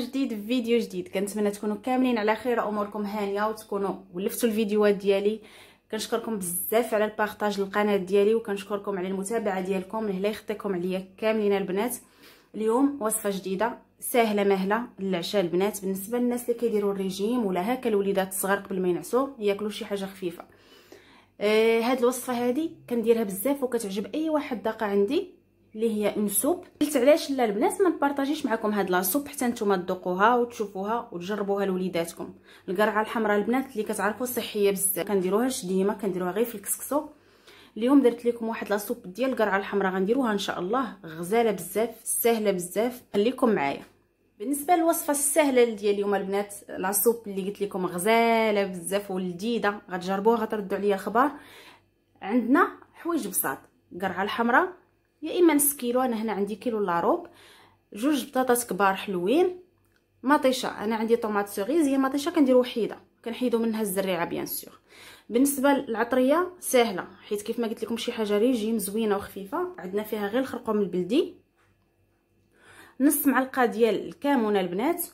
جديد في فيديو جديد كنتمنى تكونوا كاملين على خير اموركم هانيه وتكونوا ولفتوا الفيديوهات ديالي كنشكركم بزاف على البارطاج للقناه ديالي وكنشكركم على المتابعه ديالكم الله يخطيكم عليا كاملين البنات اليوم وصفه جديده سهله مهله للعشاء البنات بالنسبه للناس اللي كيديروا الريجيم ولا هكا الوليدات الصغار قبل ما ينعسوا ياكلوا شي حاجه خفيفه آه، هاد الوصفه هادي كنديرها بزاف وكتعجب اي واحد داقه عندي اللي هي اون سوب قلت علاش لا البنات ما نبارطاجيش معكم هاد سوب حتى نتوما تذوقوها وتشوفوها وتجربوها لوليداتكم القرعه الحمراء البنات اللي كتعرفوا صحيه بزاف كنديروهاش ديما كنديروها غير في الكسكسو اليوم درت لكم واحد سوب ديال القرعه الحمراء غنديروها ان شاء الله غزاله بزاف سهله بزاف خليكم معايا بالنسبه للوصفه السهله ديال اليوم البنات سوب اللي قلت لكم غزاله بزاف ولذيذه غتجربوها غتردوا عليا الخبر عندنا حوايج بساط قرعه الحمراء يا اما نص كيلو انا هنا عندي كيلو لا ربع جوج بطاطات كبار حلوين مطيشه انا عندي طوماط سوغيز هي مطيشه كندير وحيده كنحيدو منها الزريعه بيان سور بالنسبه للعطريه سهله حيت كيف ما قلت لكم شي حاجه ريجيم زوينه وخفيفه عندنا فيها غير الخرقوم البلدي نص معلقه ديال الكمون البنات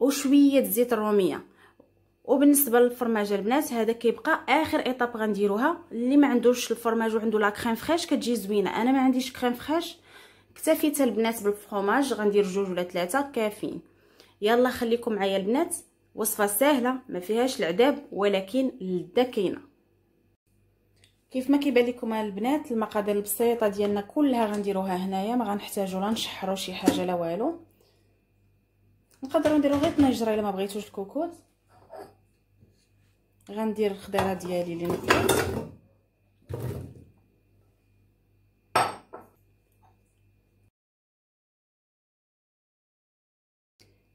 وشويه زيت الروميه وبالنسبه للفرماج البنات هذا كيبقى اخر ايطاب غنديروها اللي ما عندوش الفرماج وعنده لا كريم فريش كتجي زوينه انا ما عنديش كريم فريش اكتفيت البنات بالفرماج غندير جوج ولا ثلاثه كافيين يلا خليكم معايا البنات وصفه سهله ما فيهاش العذاب ولكن اللذه كاينه كيف ما كيبان لكم البنات المقادير البسيطه ديالنا كلها غنديروها هنايا ما غنحتاجو لا نشحرو شي حاجه لا والو نقدروا نديرو غير طنجره الا ما بغيتوش الكوكوت غندير الخضيره ديالي اللي نقات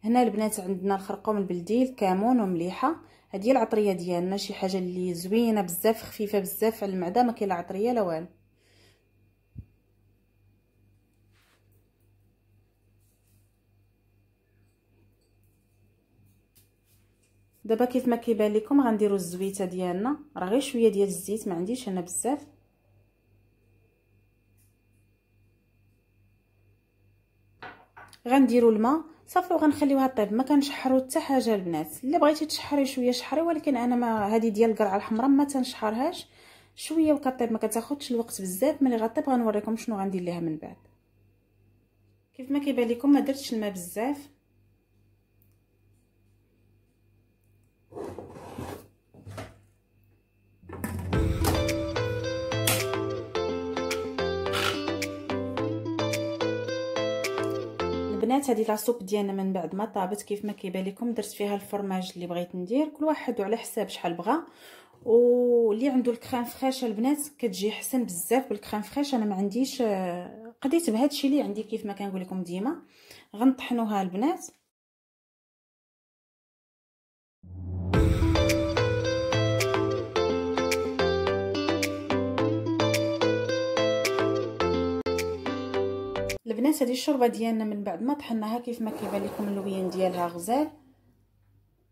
هنا البنات عندنا الخرقوم البلدي الكمون ومليحه هذه العطريه ديالنا شي حاجه اللي زوينه بزاف خفيفه بزاف على المعده ما كاين لا عطريه لا والو دابا كيف ما كيبان لكم غنديروا الزويته ديالنا راه غير شويه ديال الزيت ما عنديش انا بزاف غنديروا الماء صافي وغنخليوها طيب ما كنشحروا حتى حاجه البنات الا بغيتي تشحري شويه شحري ولكن انا ما هذه ديال القرعه الحمراء ما تنشحرهاش شويه وكطيب ما كتاخذش الوقت بزاف ملي غطيب غنوريكم شنو غندير ليها من بعد كيف ما كيبان لكم ما درتش الماء بزاف البنات هذه لاصوب ديالنا من بعد ما طابت كيف ما كيبان لكم درت فيها الفرماج اللي بغيت ندير كل واحد وعلى حساب شحال بغا واللي عنده الكريم فريش البنات كتجي حسن بزاف بالكريم فريش انا ما عنديش آه، قديت بهذا الشيء اللي عندي كيف ما كنقول لكم ديما غنطحنوها البنات البنات هذه الشوربه ديالنا من بعد ما طحناها كيف ما كيبان لكم اللوين ديالها غزال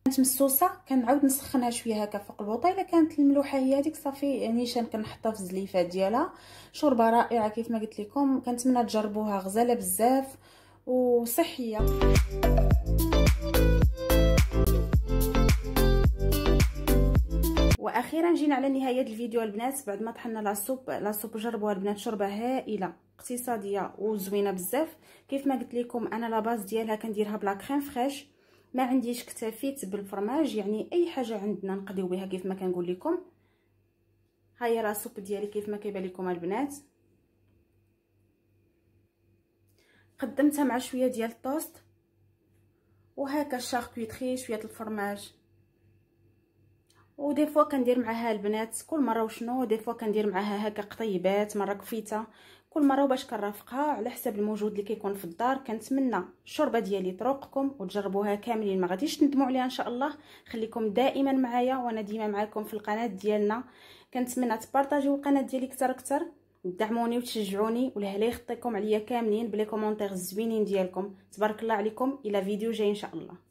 كانت مسوسه كنعاود نسخنها شويه هكا فوق الا كانت الملوحه هي هذيك صافي يعني نيشان كنحطها في الزليفه ديالها شوربه رائعه كيف ما قلت لكم كنتمنى تجربوها غزاله بزاف وصحيه واخيرا جينا على نهايه الفيديو البنات بعد ما طحنا لا سوب جربوها البنات شوربه هائله اقتصاديه وزوينه بزاف كيف ما قلت لكم انا لا باز ديالها كنديرها بلا كريم فريش ما عنديش اكتفيت بالفرماج يعني اي حاجه عندنا نقضيو بها كيف ما كنقول لكم ها هي سوب ديالي كيف ما كيبان لكم البنات قدمتها مع شويه ديال الطوست وهكا الشاركوتري شويه الفرماج ودي فوا كندير معاها البنات كل مره وشنو دي فوا كندير معاها هكا قطيبات مره كفيته كل مره وباش كنرافقها على حسب الموجود اللي كيكون في الدار كنتمنى الشوربه ديالي طرقكم وتجربوها كاملين ما غاديش تندموا عليها ان شاء الله خليكم دائما معايا وانا ديما معاكم في القناه ديالنا كنتمنى تبارطاجيو القناه ديالي كثر كثر دعموني وتشجعوني ولهلا يخطيكم عليا كاملين بلي كومونتير الزوينين ديالكم تبارك الله عليكم الى فيديو جاي ان شاء الله